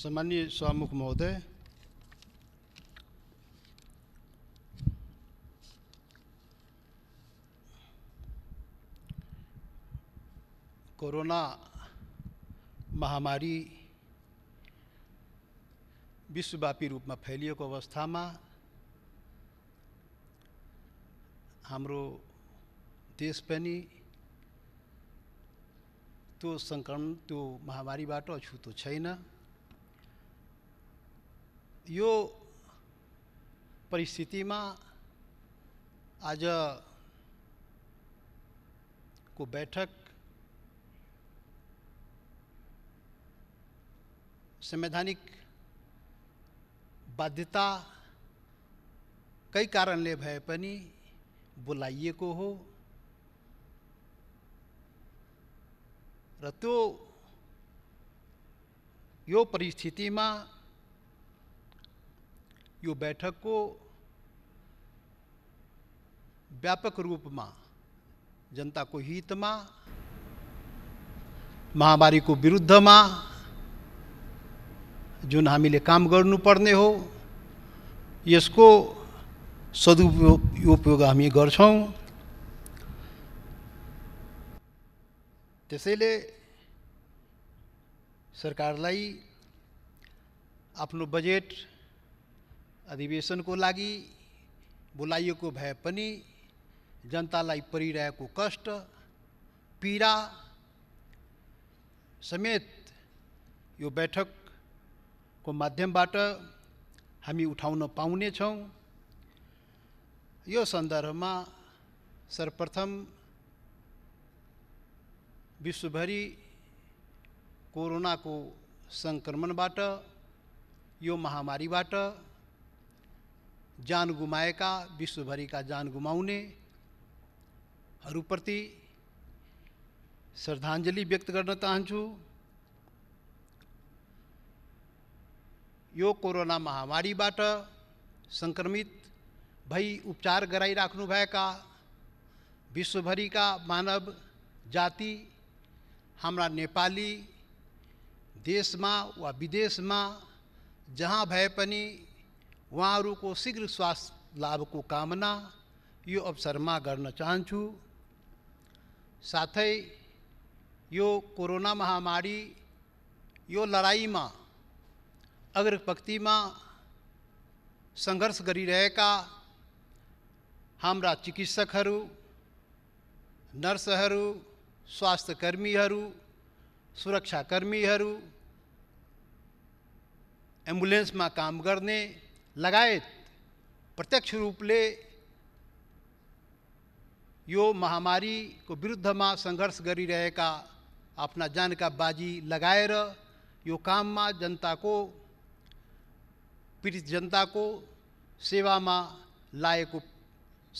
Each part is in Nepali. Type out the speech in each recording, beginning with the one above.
सम्मान्य स्वामुख महोदय कोरोना महामारी विश्वव्यापी रूप में फैलि अवस्था में हम देश तो संक्रमण तो महामारी महामारीबाट अछुतो यो में आज को बैठक संवैधानिक बाध्यता कई कारणले भए पनि हो रो यो परिस्थिति में यो बैठक को व्यापक रूप में जनता को हित में महामारी को विरुद्ध में जो हमी काम कर इसको सदुपयोग हम कर सरकार बजेट को लगी बोलाइक भेपनी जनता पड़ परिरहेको कष्ट पीडा समेत यो को मध्यम हमी उठा पाने यो में सर्वप्रथम विश्वभरी कोरोना को सङ्क्रमणबाट यो महामारी जान गुमाएका विश्वभरिका जान गुमाउनेहरूप्रति श्रद्धाञ्जली व्यक्त गर्न चाहन्छु यो कोरोना महामारीबाट सङ्क्रमित भई उपचार गराइराख्नुभएका विश्वभरिका मानव जाति हाम्रा नेपाली देशमा वा विदेशमा जहाँ भए पनि वहाँ को शीघ्र स्वास्थ्य लाभ को कामना यो अवसर गर्न चाहन्छु साथ यो कोरोना महामारी यो में संघर्ष सङ्घर्ष हमारा चिकित्सक नर्स स्वास्थ्यकर्मी सुरक्षाकर्मी एम्बुलेंस में काम करने लगायत प्रत्यक्ष रूपले यो महामारीको विरुद्धमा सङ्घर्ष अपना जान का बाजी लगाएर यो जनता को पीडित जनता को में सेवामा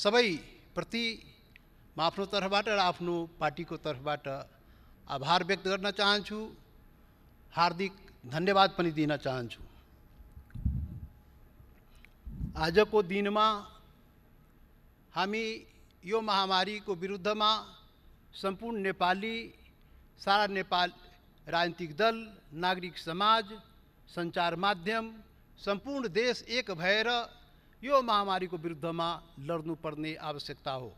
सब प्रति मो तरफ बाो पार्टी को तरफ बा आभार व्यक्त करना चाहूँ हार्दिक धन्यवाद भी दिन चाहूँ आज को दिन में हमी यो महामारी को विरुद्ध में संपूर्ण नेपाली सारा नेपाल राजनीतिक दल नागरिक समाज संचार माध्यम संपूर्ण देश एक भएर यो महामारी को विरुद्ध में लड़न पर्ने आवश्यकता हो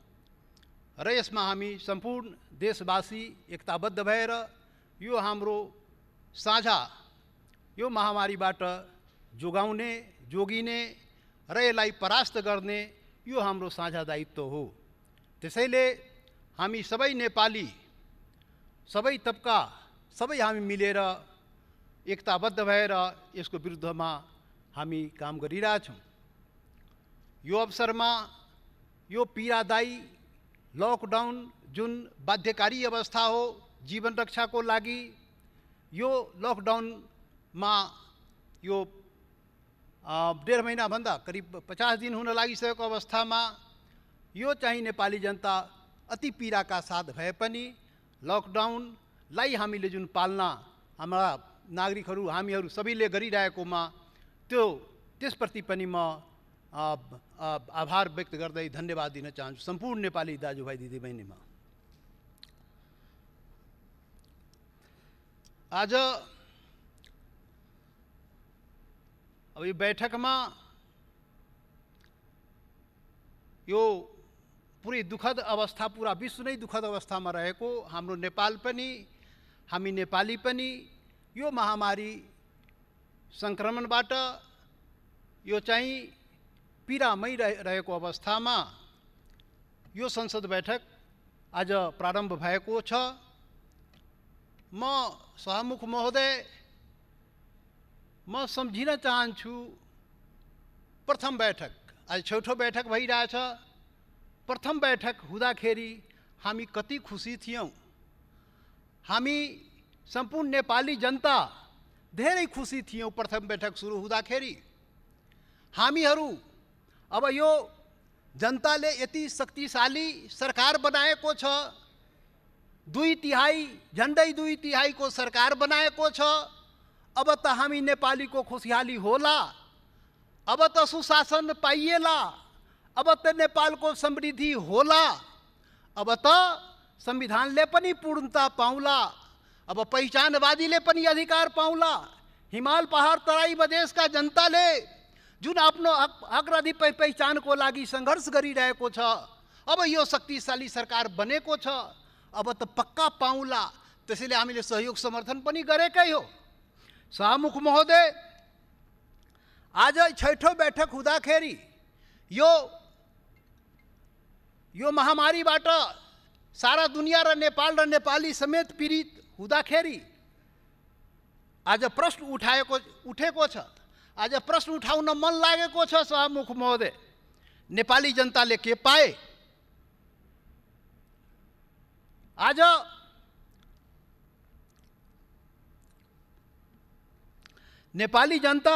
र यसमा हामी संपूर्ण देशवासी एकताबद्ध भएर यो हाम्रो साझा यो महामारीबाट जोगाउने जोगिने र यसलाई परास्त गर्ने यो हाम्रो साझा दायित्व हो त्यसैले हामी सबै नेपाली सबै तबका सबै हामी मिलेर एकताबद्ध भएर यसको विरुद्धमा हामी काम गरिरहेछौँ यो अवसरमा यो पीडादायी लकडाउन जुन बाध्यकारी अवस्था हो जीवन रक्षाको लागि यो लकडाउनमा यो डेढ महिनाभन्दा करिब पचास दिन हुन लागिसकेको अवस्थामा यो चाहिँ नेपाली जनता अति पीडाका साथ भए पनि लकडाउनलाई हामीले जुन पालना हाम्रा नागरिकहरू हामीहरू सबैले गरिरहेकोमा त्यो त्यसप्रति पनि म आभार व्यक्त गर्दै धन्यवाद दिन चाहन्छु सम्पूर्ण नेपाली दाजुभाइ दिदीबहिनीमा आज अब बैठक में यो पूरे दुखद अवस्था पूरा विश्व नहीं दुखद अवस्था में हाम्रो नेपाल हमी नेपाली पनि यो महामारी संक्रमण यो चाह पीडामै रह अवस्था में यो संसद बैठक आज प्रारंभ भएको छ महोदय म चाहू प्रथम बैठक आज छोटो बैठक भैर प्रथम बैठक हुँदाखेरि हमी कति खुशी थियो हमी संपूर्ण नेपाली जनता धर खुशी थियो प्रथम बैठक सुरू हुँदाखेरि हमीर अब यो ने ये शक्तिशाली सरकार बनाएको दुई तिहाई झंडे दुई तिहाई को सरकार बनाएको अब तो हामी नेपालीको खुसियाली होला अब त सुशासन पाइएला अब त नेपालको समृद्धि होला अब त संविधानले पनि पूर्णता पाउला अब पहचानवादी पनि अधिकार पाउला हिमाल पहाड तराई मधेसका जनताले जुन आफ्नो अग्रधि पहिचानको लागि सङ्घर्ष गरिरहेको छ अब यो शक्तिशाली सरकार बनेको छ अब त पक्का पाउला तेल हमी सहयोग समर्थन पनि गरेकै हो શાહમુખ महोदय आज છઠ્ઠો बैठक हुँदाखेरि यो यो महामारीबाट सारा दुनियाँ र नेपाल र नेपाली समेत पीडित हुँदाखेरि आज प्रश्न उठाएको उठेको छ आज प्रश्न उठाउन मन लागेको छ सहमुख महोदय नेपाली जनताले के पाए आज नेपाली जनता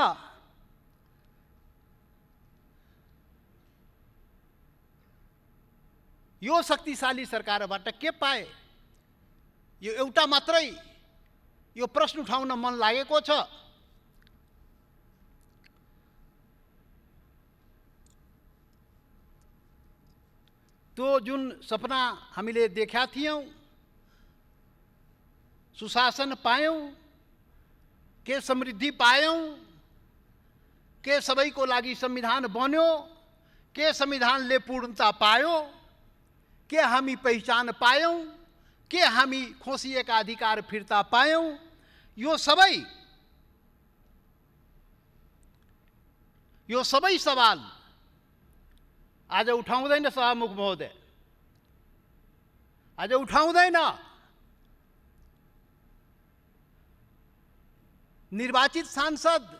यो शक्तिशाली सरकारबाट के पाए यो एउटा मात्रै यो प्रश्न उठाउन मन लागेको छ त्यो जुन सपना हामीले देखा थियौँ सुशासन पायौँ के समृद्धि पायौँ के सबैको लागि संविधान बन्यो के संविधानले पूर्णता पायो के हामी पहिचान पायौँ के हामी खोसिएका अधिकार फिर्ता पायौँ यो सबै यो सबै सवाल आज उठाउँदैन सभामुख महोदय आज उठाउँदैन निर्वाचित सांसद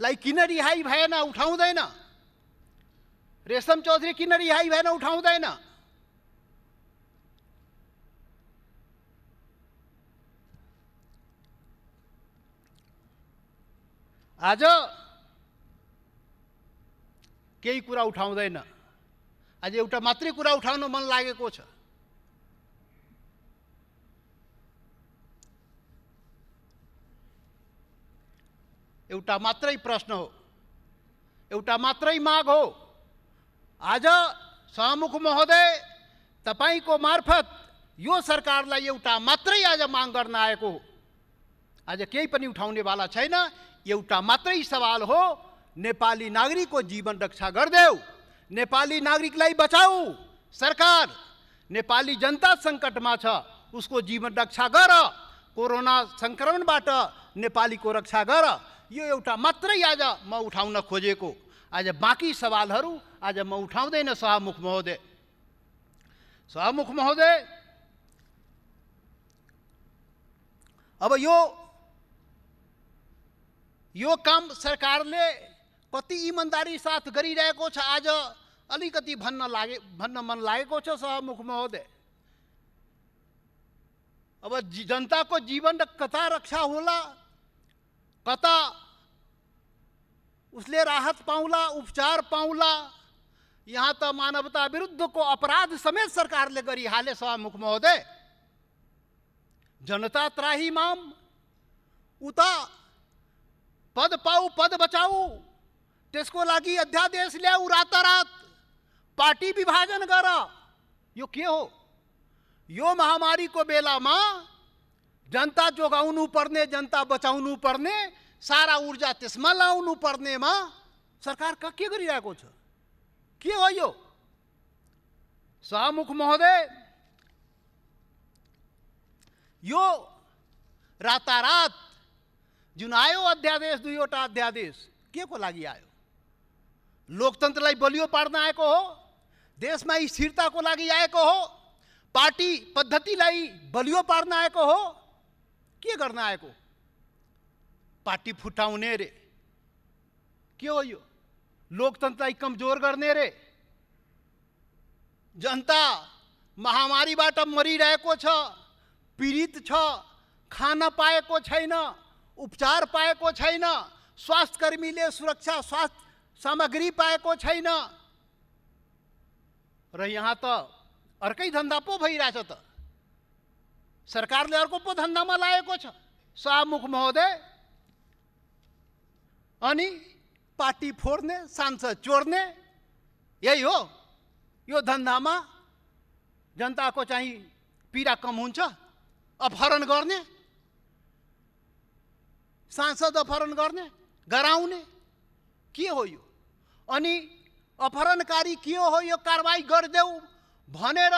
लाई किन रिहाई भएन उठाउँदैन रेशम चौधरी किन रिहाई भएन उठाउँदैन आज केही कुरा उठाउँदैन आज एउटा मात्रै कुरा उठाउन मन लागेको छ एउटा मात्रै प्रश्न हो एउटा मात्रै माग हो आज सहमुख महोदय तपाईँको मार्फत यो सरकारलाई एउटा मात्रै आज माग गर्न आएको हो आज केही पनि उठाउनेवाला छैन एउटा मात्रै सवाल हो नेपाली नागरिकको जीवन रक्षा गरिदेऊ नेपाली नागरिकलाई बचाऊ सरकार नेपाली जनता सङ्कटमा छ उसको जीवन रक्षा गर कोरोना सङ्क्रमणबाट नेपालीको रक्षा गर यो एउटा मात्रै आज म उठाउन खोजेको आज बाँकी सवालहरू आज म उठाउँदैन सभामुख महोदय सभामुख महोदय अब यो यो काम सरकारले कति इमान्दारी साथ गरिरहेको छ आज अलिकति भन्न लागे भन्न मन लागेको छ सभामुख महोदय अब जनताको जीवन कता रक्षा होला कता उसले राहत पाऊला उपचार पाऊला यहाँ तो मानवता विरुद्ध को अपराध समेत सरकार ने करी हाले सभामुख मुख महोदय जनता त्राही माम उता पद पाऊ पद बचाऊ तेको लगी अध्यादेश ल्याऊ रातारात पार्टी विभाजन कर यो के हो यो महामारी को बेला में जनता जोगाउनु पर्ने जनता बचाउनु पर्ने सारा ऊर्जा त्यसमा लाउनु पर्नेमा सरकार के गरिरहेको छ के हो यो सहमुख महोदय यो रातारात जुन आयो अध्यादेश दुईवटा अध्यादेश के को लागि आयो लोकतन्त्रलाई बलियो पार्न आएको हो देशमा स्थिरताको लागि आएको हो पार्टी पद्धतिलाई बलियो पार्न आएको हो के गर्न आएको पार्टी फुटाउने रे के हो यो लोकतन्त्रलाई कमजोर गर्ने रे जनता महामारीबाट मरिरहेको छ पीडित छ खान पाएको छैन उपचार पाएको छैन स्वास्थ्यकर्मीले सुरक्षा स्वास्थ्य सामग्री पाएको छैन र यहाँ त अर्कै धन्दा पो भइरहेछ त सरकारले अर्को पो धन्दामा लागेको छ शाह महोदय अनि पार्टी फोर्ने सांसद चोर्ने यही हो यो धन्दामा जनताको चाहिँ पीडा कम हुन्छ अपहरण गर्ने सांसद अपहरण गर्ने गराउने के हो यो अनि अपहरणकारी के हो यो कारवाही गरिदेऊ भनेर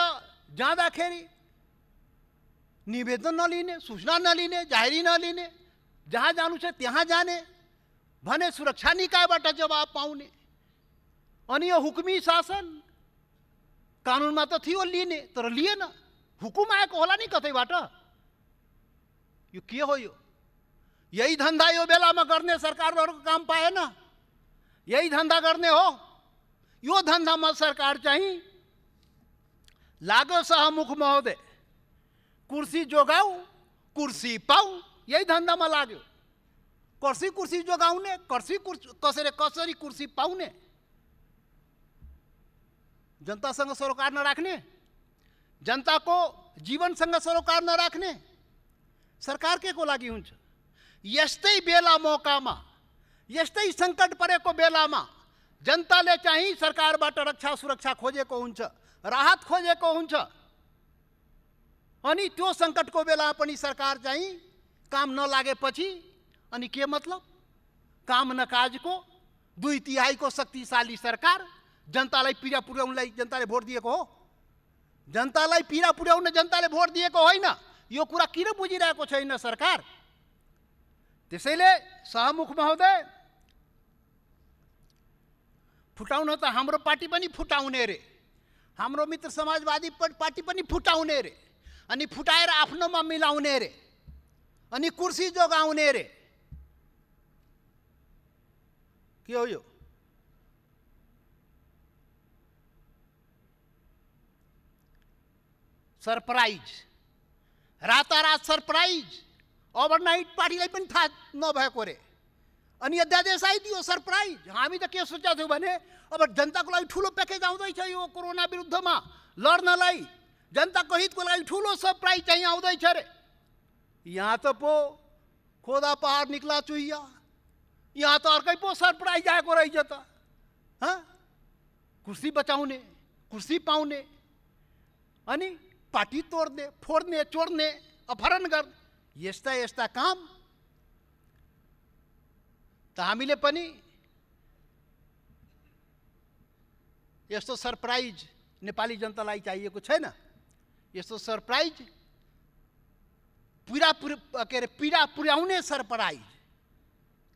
जाँदाखेरि निवेदन नलिने सूचना नलिने जाहेरी नलिने जहाँ जानु छ त्यहाँ जाने भने सुरक्षा निकायबाट जवाब पाउने अनि यो हुकुमी शासन कानुनमा त थियो लिने तर लिएन हुकुम आएको होला नि कतैबाट यो के हो यो यही धन्दा यो बेलामा गर्ने सरकारहरूको काम पाएन यही धन्दा गर्ने हो यो धन्दामा सरकार चाहिँ लागो सहमुख महोदय कुर्सी जोगाऊ कुर्सी पाऊ यही धन्दामा लाग्यो कर्सी कुर्सी जोगाउने कर्सी कुर्सी कसरी कसरी कुर्सी पाउने जनतासँग सरोकार नराख्ने जनताको जीवनसँग सरोकार नराख्ने सरकार के को लागि हुन्छ यस्तै बेला मौकामा यस्तै सङ्कट परेको बेलामा जनताले चाहिँ सरकारबाट रक्षा सुरक्षा खोजेको हुन्छ राहत खोजेको हुन्छ अनि त्यो सङ्कटको बेला पनि सरकार चाहिँ काम नलागेपछि अनि के मतलब काम नकाजको दुई तिहाईको शक्तिशाली सरकार जनतालाई पीडा पुर्याउनलाई जनताले भोट दिएको हो जनतालाई पीडा पुर्याउन जनताले भोट दिएको होइन यो कुरा किन बुझिरहेको छैन सरकार त्यसैले सहमुख महोदय फुटाउन त हाम्रो पार्टी पनि फुटाउने रे हाम्रो मित्र समाजवादी पार्टी पनि फुटाउने रे अनि फुटाएर आफ्नोमा मिलाउने रे अनि कुर्सी जोगाउने रे के हो यो सरप्राइज रातारात सरप्राइज ओभरनाइट पार्टीलाई पनि थाहा नभएको रे अनि अध्यादेश आइदियो सरप्राइज हामी त के सोचेको थियौँ भने अब जनताको लागि ठुलो प्याकेज आउँदैछ यो कोरोना विरुद्धमा लड्नलाई जनताको हितको लागि ठुलो सरप्राइज चाहिँ आउँदैछ अरे यहाँ त पो खोदा पहाड निक्ला चुहिया यहाँ त अर्कै पो सरप्राइज आएको रहेछ त हँ कुर्सी बचाउने कुर्सी पाउने अनि पार्टी तोड्ने फोड्ने चोर्ने अपहरण गर्ने यस्ता यस्ता काम त हामीले पनि यस्तो सरप्राइज नेपाली जनतालाई चाहिएको छैन यस्तो सरप्राइज पुरा पुर के अरे पीडा पुर्याउने सरप्राइज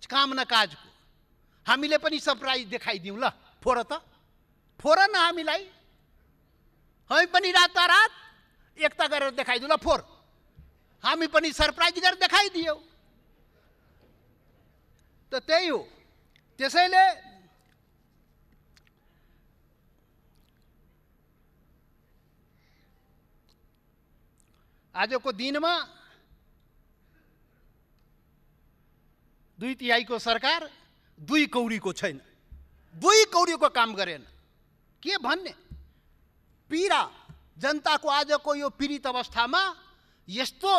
काम काजको हामीले पनि सरप्राइज देखाइदिउँ ल फोर त फोर न हामीलाई हामी पनि रातारात एकता गरेर देखाइदिउँ ल फोर हामी पनि सरप्राइज गरेर देखाइदियौ त त्यही हो त्यसैले आजको दिनमा दुई तिहाईको सरकार दुई कौडीको छैन दुई कौडीको काम गरेन के भन्ने पीडा जनताको आजको यो पीडित अवस्थामा यस्तो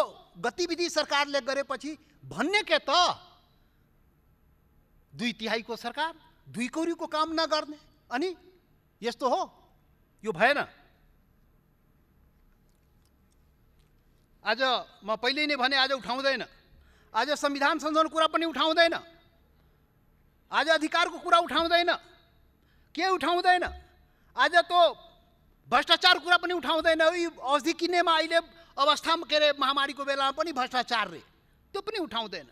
गतिविधि सरकारले गरेपछि भन्ने के त दुई तिहाईको सरकार दुई कौडीको काम नगर्ने अनि यस्तो हो यो भएन आज म पहिले नै भने आज उठाउँदैन आज संविधान संशोधन कुरा पनि उठाउँदैन आज अधिकारको कुरा उठाउँदैन के उठाउँदैन आज त भ्रष्टाचार कुरा पनि उठाउँदैन यी औषधि किन्नेमा अहिले अवस्थामा के अरे महामारीको बेलामा पनि भ्रष्टाचार रे त्यो पनि उठाउँदैन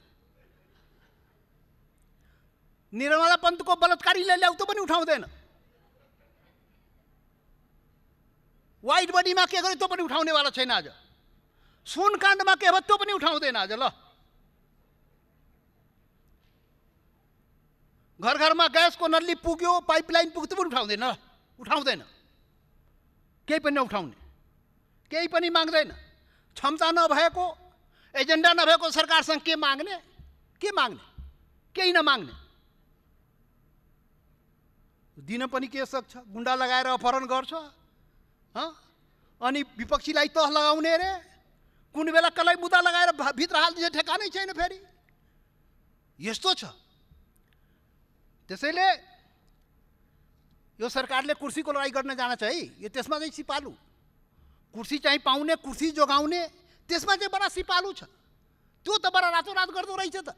निर्मला पन्तको बलात्कारीले ल्याउ त्यो पनि उठाउँदैन वाइट बडीमा के गर्यो त्यो पनि उठाउनेवाला छैन आज सुन काण्डमा के भयो त्यो पनि उठाउँदैन आज ल घर घरमा ग्यासको नल्ली पुग्यो पाइपलाइन पुग्यो पनि उठाउँदैन उठाउँदैन केही पनि नउठाउने केही पनि माग्दैन क्षमता नभएको एजेन्डा नभएको सरकारसँग के माग्ने के माग्ने केही नमाग्ने दिन पनि के सक्छ गुन्डा लगाएर अपहरण गर्छ अनि विपक्षीलाई तह लगाउने अरे कुन बेला कसलाई मुद्दा लगाएर भित्र हालिदिन्छ ठेका नै छैन फेरि यस्तो छ त्यसैले यो सरकारले कुर्सीको लडाइँ गर्न जान है यो त्यसमा चाहिँ सिपालु कुर्सी चाहिँ पाउने कुर्सी जोगाउने त्यसमा चाहिँ बडा सिपालु छ त्यो त बडा रात गर्दो रहेछ त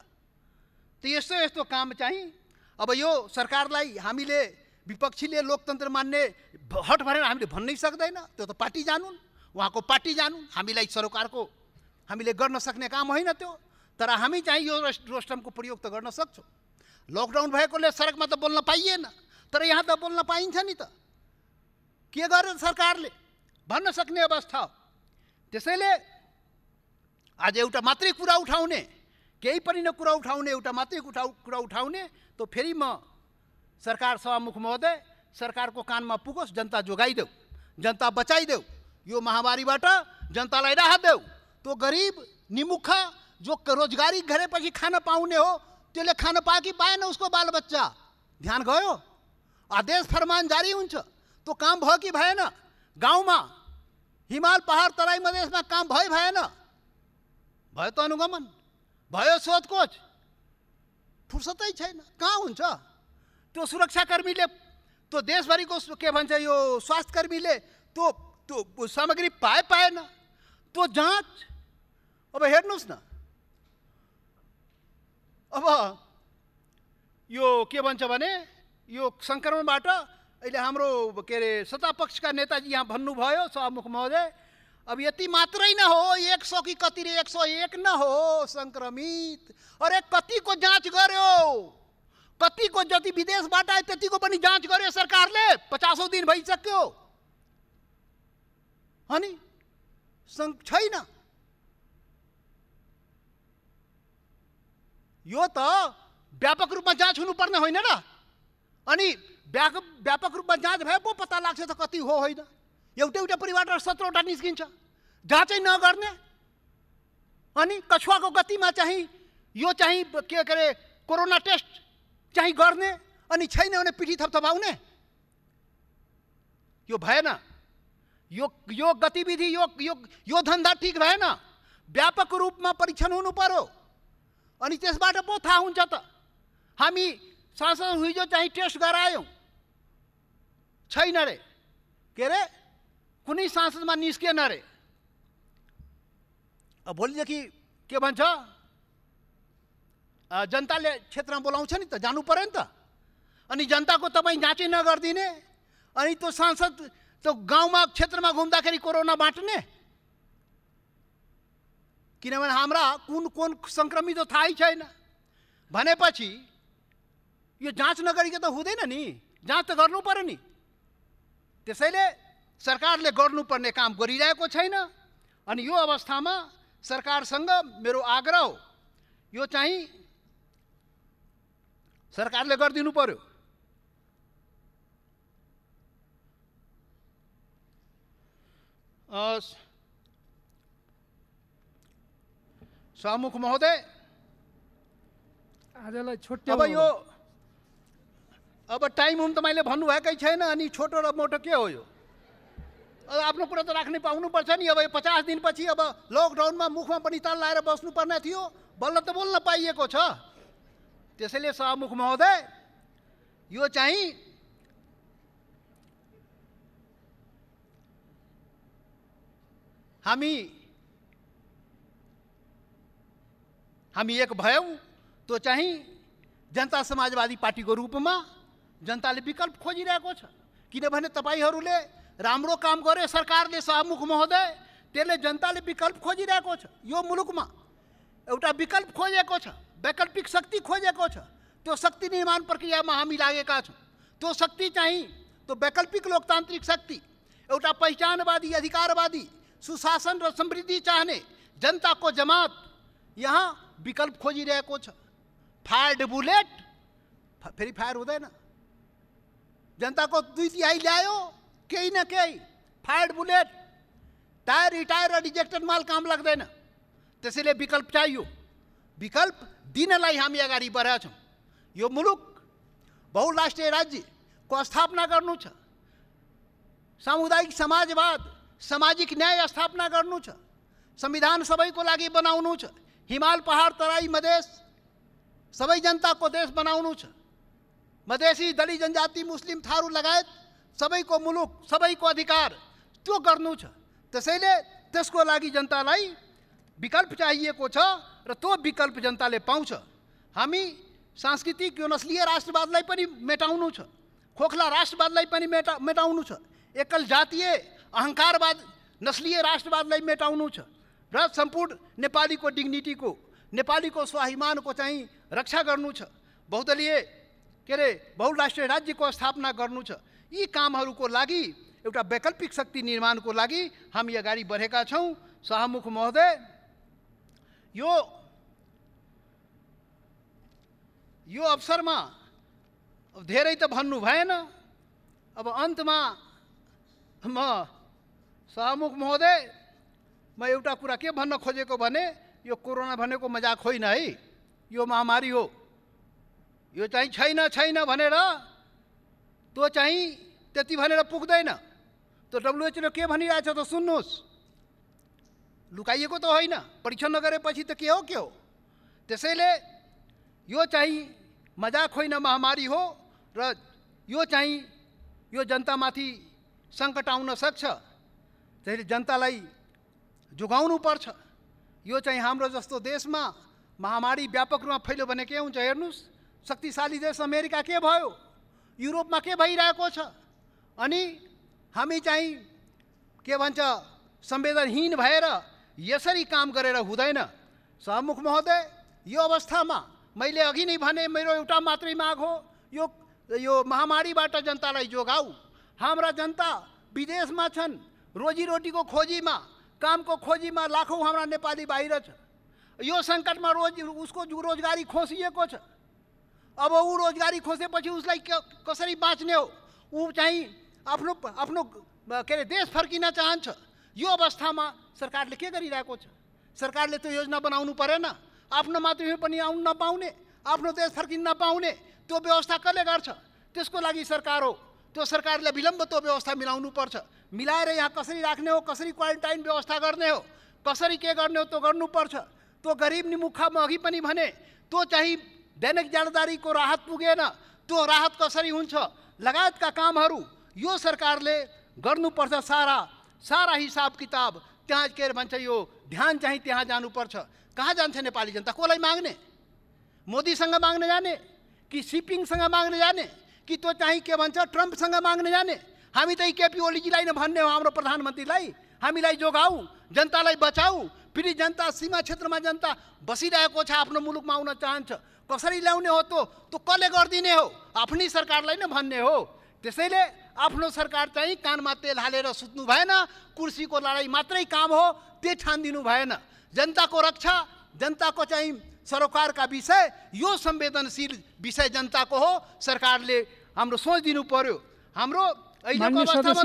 त्यो यस्तो यस्तो काम चाहिँ अब यो सरकारलाई हामीले विपक्षीले लोकतन्त्र मान्ने हट भनेर हामीले भन्नै सक्दैन त्यो त पार्टी जानु उहाँको पार्टी जानु हामीलाई सरकारको हामीले गर्न सक्ने काम होइन त्यो तर हामी चाहिँ यो रोस्टमको प्रयोग त गर्न सक्छौँ लकडाउन भएकोले सडकमा त बोल्न पाइएन तर यहाँ त बोल्न पाइन्छ नि त के गर्यो सरकारले भन्न सक्ने अवस्था हो त्यसैले आज एउटा मात्रै कुरा उठाउने केही पनि न कुरा उठाउने एउटा मात्रै उठाउ कुरा उठाउने त फेरि म सरकार सभामुख महोदय सरकारको कानमा पुगोस् जनता जोगाइदेऊ जनता बचाइदेऊ यो महामारीबाट जनतालाई राहत देऊ त्यो गरिब निमुख जो रोजगारी गरेपछि खान पाउने हो त्यसले खान पाए कि पाएन उसको बालबच्चा ध्यान गयो आदेश फरमान जारी हुन्छ त्यो काम भयो कि भएन गाउँमा हिमाल पहाड तराई मधेसमा काम भयो भएन भयो त अनुगमन भयो सोधखोज फुर्सतै छैन कहाँ हुन्छ त्यो सुरक्षाकर्मीले त्यो देशभरिको के भन्छ यो स्वास्थ्यकर्मीले त्यो त्यो सामग्री पाए पाएन त्यो जाँच अब हेर्नुहोस् न अब यो के भन्छ भने यो सङ्क्रमणबाट अहिले के सत्तापक्ष का नेताजी यहाँ भन्न भो सभामुख महोदय अब ये मत न हो एक सौ कि कति रे एक सौ एक न हो संक्रमित अरे कति गयो जाँच को जी विदेश आए आयो को जांच जाँच सरकार ने पचासों दिन भैस हनी छैन यो त व्यापक रूपमा जाँच हुनुपर्ने होइन र अनि व्याप व्यापक रूपमा जाँच भए पो पत्ता लाग्छ त कति हो होइन एउटै एउटै परिवारबाट सत्रवटा निस्किन्छ जाँचै नगर्ने अनि कछुवाको गतिमा चाहिँ यो चाहिँ के अरे कोरोना टेस्ट चाहिँ गर्ने अनि छैन भने पिठी थपथपाउने यो भएन यो यो गतिविधि यो यो यो धन्दा ठिक भएन व्यापक रूपमा परीक्षण हुनु पऱ्यो अनि त्यसबाट पो थाहा हुन्छ त हामी सांसद हिजो चाहिँ टेस्ट गरायौँ छैन रे के अरे कुनै सांसदमा निस्किएन रे भोलिदेखि के भन्छ जनताले क्षेत्रमा बोलाउँछ नि त जानु पऱ्यो नि त अनि जनताको तपाईँ जाँचै नगरिदिने अनि त्यो सांसद त्यो गाउँमा क्षेत्रमा घुम्दाखेरि कोरोना बाँट्ने किनभने हाम्रा कुन कुन सङ्क्रमित थाहै छैन भनेपछि यो जाँच नगरिक त हुँदैन नि जाँच त गर्नु पऱ्यो नि त्यसैले सरकारले गर्नुपर्ने काम गरिरहेको छैन अनि यो अवस्थामा सरकारसँग मेरो आग्रह हो यो चाहिँ सरकारले गरिदिनु पऱ्यो सहमुख महोदय आजलाई छोटो अब यो अब टाइम हुन मैले भन्नुभएकै छैन अनि छोटो र मोटो के हो यो अब आफ्नो कुरा त राख्ने पाउनुपर्छ नि अब यो पचास दिनपछि अब लकडाउनमा मुखमा पनि ताल लाएर बस्नुपर्ने थियो बल्ल त बोल्न पाइएको छ त्यसैले सहमुख महोदय यो चाहिँ हामी हम एक भयऊ तो चाह जनता समाजवादी में जनता ने विकल्प खोजिरहेको छ किनभने तपाईँहरूले राम्रो काम सरकार ने सहमुख महोदय जनता ने विकल्प खोजिरहेको छ यो में एटा विकल्प खोजे वैकल्पिक शक्ति खोजे तो शक्ति निर्माण प्रक्रिया में हमी लगे तो शक्ति चाह तो वैकल्पिक लोकतांत्रिक शक्ति एटा पहचानवादी अधिकारवादी सुशासन और समृद्धि चाहने जनता को जमात यहाँ विकल्प खोजिरहेको छ फायर्ड बुलेट फेरि फायर हुँदैन जनताको दुई तिहाई ल्यायो केही न केही फायर्ड बुलेट टायर रिटायर र रिजेक्टेड माल काम लाग्दैन त्यसैले विकल्प चाहियो विकल्प दिनलाई हामी अगाडि बढेका छौँ यो मुलुक बहुराष्ट्रिय राज्यको स्थापना गर्नु छ सामुदायिक समाजवाद सामाजिक न्याय स्थापना गर्नु छ संविधान सबैको लागि बनाउनु छ हिमाल पहाड तराई मधेस सबै जनताको देश बनाउनु छ मधेसी दलित जनजाति मुस्लिम थारू लगायत सबैको मुलुक सबैको अधिकार त्यो गर्नु छ त्यसैले त्यसको लागि जनतालाई विकल्प चाहिएको छ र त्यो विकल्प जनताले पाउँछ हामी सांस्कृतिक यो नस्लीय राष्ट्रवादलाई पनि मेटाउनु छ खोखला राष्ट्रवादलाई पनि मेटा मेटाउनु छ एकल जातीय अहङ्कारवाद नस्लीय राष्ट्रवादलाई मेटाउनु छ र सम्पूर्ण नेपालीको डिग्निटीको नेपालीको स्वाभिमानको चाहिँ रक्षा गर्नु छ बहुदलीय के अरे बहुराष्ट्रिय राज्यको स्थापना गर्नु छ यी कामहरूको लागि एउटा वैकल्पिक शक्ति निर्माणको लागि हामी अगाडि बढेका छौँ सहमुख महोदय यो यो अवसरमा धेरै त भन्नु भएन अब अन्तमा म सहमुख महोदय म एउटा कुरा के भन्न खोजेको भने यो कोरोना भनेको मजाक होइन है यो महामारी हो यो चाहिँ छैन छैन भनेर त्यो चाहिँ त्यति भनेर पुग्दैन त्यो डब्लुएचओले के भनिरहेछ त सुन्नुहोस् लुकाइएको त होइन परीक्षण नगरेपछि त के हो के हो त्यसैले यो चाहिँ मजाक होइन महामारी हो र यो चाहिँ यो जनतामाथि सङ्कट आउन सक्छ त्यसैले जनतालाई जोगाउनु पर्छ यो चाहिँ हाम्रो जस्तो देशमा महामारी व्यापक रूपमा फैल्यो भने के हुन्छ हेर्नुहोस् शक्तिशाली देश अमेरिका के भयो युरोपमा के भइरहेको छ अनि हामी चाहिँ के भन्छ संवेदनहीन भएर यसरी काम गरेर हुँदैन सहमुख महोदय यो अवस्थामा मैले अघि नै भने मेरो एउटा मात्रै माग हो यो यो महामारीबाट जनतालाई जोगाऊ हाम्रा जनता विदेशमा छन् रोजीरोटीको खोजीमा कामको खोजीमा लाखौँ हाम्रा नेपाली बाहिर छन् यो सङ्कटमा रोज उसको रोजगारी खोसिएको छ अब ऊ रोजगारी खोसेपछि उसलाई कसरी बाँच्ने हो ऊ चाहिँ आफ्नो आफ्नो के अरे देश फर्किन चाहन्छ यो अवस्थामा सरकारले के गरिरहेको छ सरकारले त्यो योजना बनाउनु परेन आफ्नो मातृभूमि पनि आउनु नपाउने आफ्नो देश फर्किन नपाउने त्यो व्यवस्था कसले गर्छ त्यसको लागि सरकार हो त्यो सरकारले विलम्ब त्यो व्यवस्था मिलाउनु पर्छ मिलाएर यहाँ कसरी राख्ने हो कसरी क्वारेन्टाइन व्यवस्था गर्ने हो कसरी के गर्ने हो त्यो गर्नुपर्छ त्यो गरिब निमुखा म अघि पनि भने त्यो चाहिँ दैनिक जानदारीको राहत पुगेन त्यो राहत कसरी हुन्छ लगायतका कामहरू यो सरकारले गर्नुपर्छ सारा सारा हिसाब किताब त्यहाँ के अरे भन्छ यो ध्यान चाहिँ त्यहाँ जानुपर्छ कहाँ जान्छ नेपाली जनता कसलाई माग्ने मोदीसँग माग्न जाने कि सिपिङसँग माग्न जाने कि तो चाहिँ के भन्छ ट्रंपसंग मांगने जाने हमी तो केपी ओलीजी नै भन्ने हो हाम्रो प्रधानमन्त्रीलाई जोगाऊ जनता बचाऊ फिर जनता सीमा क्षेत्र में जनता बसिरहेको आपको मूलुक में आना चाह कसरी लियाने हो तो कल कर गरिदिने हो अपनी सरकार भन्ने हो तेल आपको सरकार कान में तेल हालेर भेन कुर्सी को लड़ाई मत्र काम हो त्यो भेन जनता को रक्षा को चाहिँ सरोकार का विषय यो संवेदनशील विषय जनताको हो सरकारले हाम्रो सोच दिनु पर्यो हाम्रो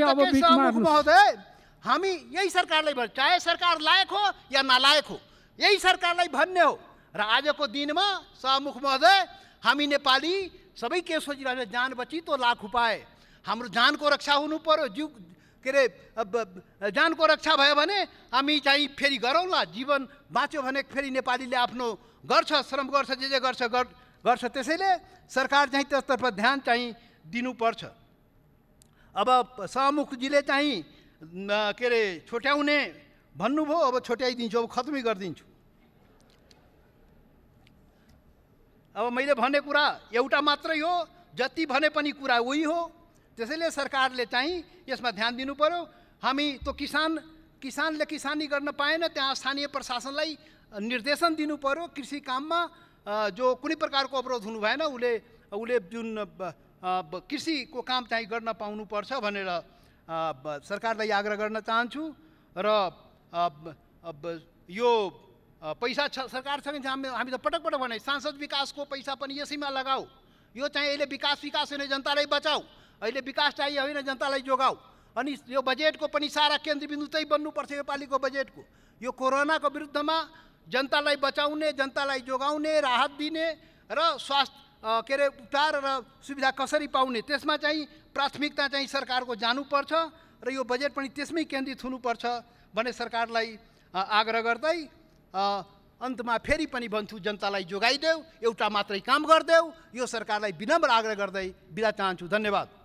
महोदय हामी यही सरकारलाई चाहे सरकार लायक हो या नालायक हो यही सरकारलाई भन्ने हो र आजको दिनमा सहमुख महोदय हामी नेपाली सबै के सोचिरहेको जान बची त लाख उपाय हाम्रो जानको रक्षा हुनु पर्यो जिउ के अरे जानको रक्षा भयो भने हामी चाहिँ फेरि गरौँला जीवन बाँच्यो भने फेरि नेपालीले आफ्नो गर्छ श्रम गर्छ जे जे गर्छ गर्छ त्यसैले सरकार चाहिँ त्यसतर्फ ध्यान चाहिँ दिनुपर्छ अब सहमुखजीले चाहिँ के अरे छोट्याउने भन्नुभयो अब छोट्याइदिन्छु अब खत्तमै गरिदिन्छु अब मैले भने कुरा एउटा मात्रै हो जति भने पनि कुरा उही हो त्यसैले सरकारले चाहिँ यसमा ध्यान दिनु पर्यो हामी त्यो किसान किसानले किसानी गर्न पाएन त्यहाँ स्थानीय प्रशासनलाई निर्देशन दिनु पर्यो कृषि काममा जो कुनै प्रकारको अवरोध हुनु भएन उसले उसले जुन कृषिको काम चाहिँ गर्न पाउनुपर्छ भनेर सरकारलाई आग्रह गर्न चाहन्छु र यो पैसा छ सरकार सरकारसँग हामी हामी त पटक पटक भने सांसद विकासको पैसा पनि यसैमा लगाऊ यो चाहिँ यसले विकास विकास होइन जनतालाई बचाऊ अहिले विकास चाहियो होइन जनतालाई जोगाऊ अनि यो बजेटको पनि सारा केन्द्रबिन्दु त्यही बन्नुपर्छ योपालिको बजेटको यो कोरोनाको विरुद्धमा जनतालाई बचाउने जनतालाई जोगाउने राहत दिने र स्वास्थ्य के अरे उपचार र सुविधा कसरी पाउने त्यसमा चाहिँ प्राथमिकता चाहिँ सरकारको जानुपर्छ र यो बजेट पनि त्यसमै केन्द्रित हुनुपर्छ भने सरकारलाई आग्रह गर्दै अन्तमा फेरि पनि भन्छु जनतालाई जोगाइदेऊ एउटा मात्रै काम गरिदेऊ यो सरकारलाई विनम्र आग्रह गर्दै बिदा चाहन्छु धन्यवाद